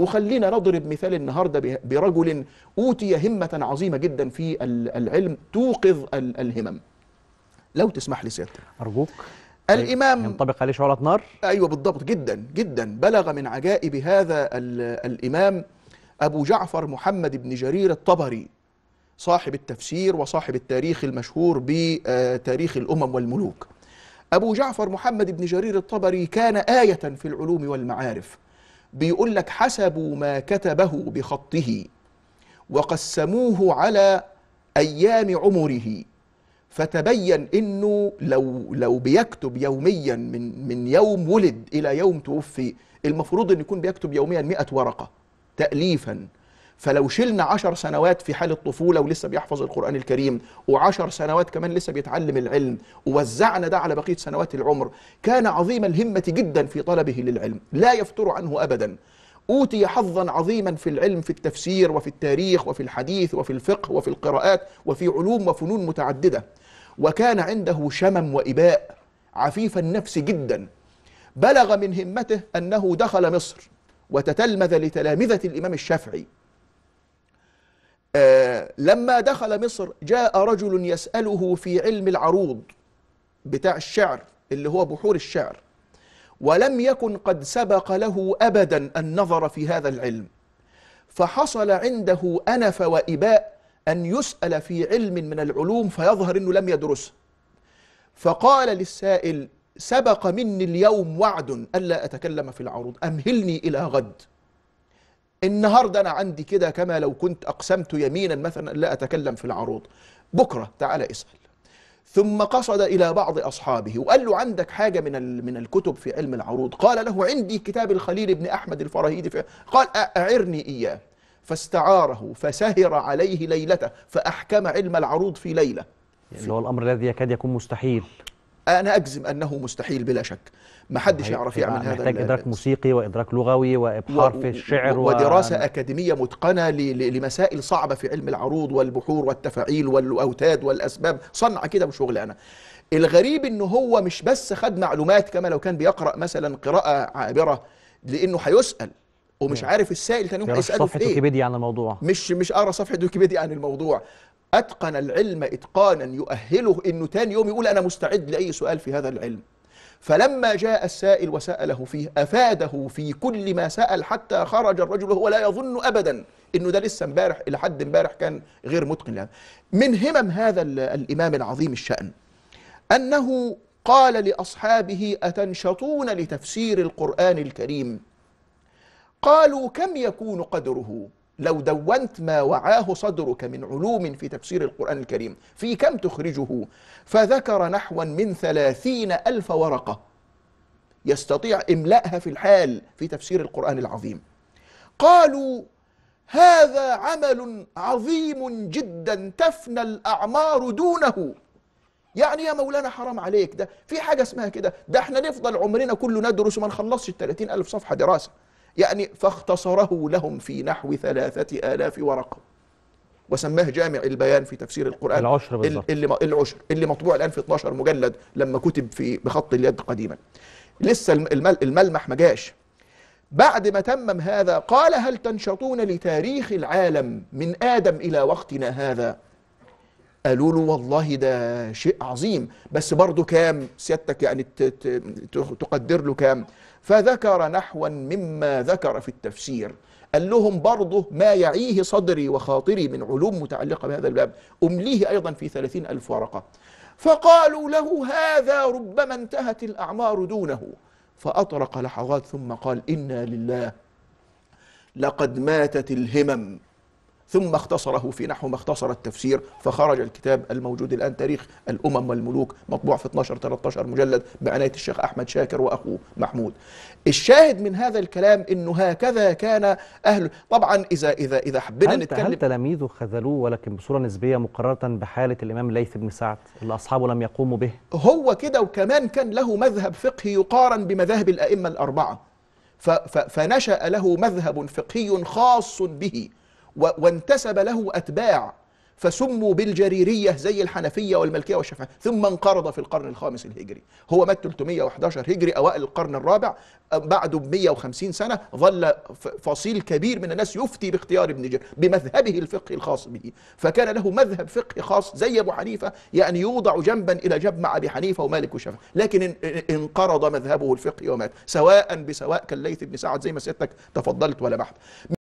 وخلينا نضرب مثال النهاردة برجل أوتي همة عظيمة جدا في العلم توقظ الهمم لو تسمح لي سيادتك أرجوك الإمام ينطبق عليه شعلة نار أيوة بالضبط جدا جدا بلغ من عجائب هذا الإمام أبو جعفر محمد بن جرير الطبري صاحب التفسير وصاحب التاريخ المشهور بتاريخ آه، الأمم والملوك أبو جعفر محمد بن جرير الطبري كان آية في العلوم والمعارف بيقول لك حسبوا ما كتبه بخطه وقسموه على ايام عمره فتبين انه لو لو بيكتب يوميا من من يوم ولد الى يوم توفي المفروض ان يكون بيكتب يوميا 100 ورقه تاليفا فلو شلنا عشر سنوات في حال الطفولة ولسه بيحفظ القرآن الكريم وعشر سنوات كمان لسه بيتعلم العلم ووزعنا ده على بقية سنوات العمر كان عظيم الهمة جدا في طلبه للعلم لا يفتر عنه أبدا أوتي حظا عظيما في العلم في التفسير وفي التاريخ وفي الحديث وفي الفقه وفي القراءات وفي علوم وفنون متعددة وكان عنده شمم وإباء عفيف النفس جدا بلغ من همته أنه دخل مصر وتتلمذ لتلامذة الإمام الشافعي آه، لما دخل مصر جاء رجل يسأله في علم العروض بتاع الشعر اللي هو بحور الشعر ولم يكن قد سبق له أبدا النظر في هذا العلم فحصل عنده أنف وإباء أن يسأل في علم من العلوم فيظهر أنه لم يدرسه فقال للسائل سبق مني اليوم وعد ألا أتكلم في العروض أمهلني إلى غد النهاردة أنا عندي كده كما لو كنت أقسمت يمينا مثلا لا أتكلم في العروض بكرة تعالى اسأل ثم قصد إلى بعض أصحابه وقال له عندك حاجة من من الكتب في علم العروض قال له عندي كتاب الخليل بن أحمد الفراهيدي في قال أعرني إياه فاستعاره فسهر عليه ليلته فأحكم علم العروض في ليلة يعني اللي هو الأمر الذي يكاد يكون مستحيل انا اجزم انه مستحيل بلا شك ما حدش يعرف يعمل هذا محتاج ادراك موسيقي وادراك لغوي وابحار و... في الشعر و... ودراسه و... اكاديميه متقنه ل... لمسائل صعبه في علم العروض والبحور والتفاعيل والاوتاد والاسباب صنع كده وشغلانه الغريب ان هو مش بس خد معلومات كما لو كان بيقرا مثلا قراءه عابره لانه هيسال ومش عارف السائل تاني يوم هيساله في ايه صفحه ويكيبيديا عن الموضوع مش مش اقرا آه، صفحه ويكيبيديا عن الموضوع أتقن العلم إتقانا يؤهله إنه تاني يوم يقول أنا مستعد لأي سؤال في هذا العلم فلما جاء السائل وسأله فيه أفاده في كل ما سأل حتى خرج الرجل وهو لا يظن أبدا إنه ده لسه امبارح إلى حد امبارح كان غير متقن لهذا يعني. من همم هذا الإمام العظيم الشأن أنه قال لأصحابه أتنشطون لتفسير القرآن الكريم قالوا كم يكون قدره لو دونت ما وعاه صدرك من علوم في تفسير القرآن الكريم في كم تخرجه فذكر نحوا من ثلاثين ألف ورقة يستطيع إملائها في الحال في تفسير القرآن العظيم قالوا هذا عمل عظيم جدا تفنى الأعمار دونه يعني يا مولانا حرام عليك ده في حاجة اسمها كده ده احنا نفضل عمرنا كله ندرس وما نخلصش ال ألف صفحة دراسة يعني فاختصره لهم في نحو ثلاثة آلاف ورقة وسماه جامع البيان في تفسير القرآن العشر بالضبط اللي العشر اللي مطبوع الآن في 12 مجلد لما كتب في بخط اليد قديما لسه الملمح ما جاش بعد ما تمم هذا قال هل تنشطون لتاريخ العالم من آدم إلى وقتنا هذا قالوا له والله ده شيء عظيم بس برضه كام سيادتك يعني تقدر له كام فذكر نحوا مما ذكر في التفسير قال لهم برضه ما يعيه صدري وخاطري من علوم متعلقة بهذا الباب أمليه أيضا في ثلاثين ألف ورقة فقالوا له هذا ربما انتهت الأعمار دونه فأطرق لحظات ثم قال إنا لله لقد ماتت الهمم ثم اختصره في نحو ما اختصر التفسير فخرج الكتاب الموجود الآن تاريخ الأمم والملوك مطبوع في 12-13 مجلد بعناية الشيخ أحمد شاكر وأخوه محمود الشاهد من هذا الكلام أنه هكذا كان أهل طبعا إذا إذا إذا حبينا نتكلم هل تلاميذه خذلوه ولكن بصورة نسبية مقارنة بحالة الإمام ليث بن سعد اللي أصحابه لم يقوموا به هو كده وكمان كان له مذهب فقهي يقارن بمذاهب الأئمة الأربعة فنشأ له مذهب فقهي خاص به وانتسب له أتباع فسموا بالجريرية زي الحنفية والملكية والشافعية ثم انقرض في القرن الخامس الهجري هو مات 311 هجري أوائل القرن الرابع بعده ب 150 سنة ظل فصيل كبير من الناس يفتي باختيار ابن جرير بمذهبه الفقهي الخاص به فكان له مذهب فقهي خاص زي أبو حنيفة يعني يوضع جنبا إلى جنب مع أبي حنيفة ومالك والشافعي لكن انقرض مذهبه الفقهي ومات سواء بسواء كالليث بن سعد زي ما سيادتك تفضلت ولا بحث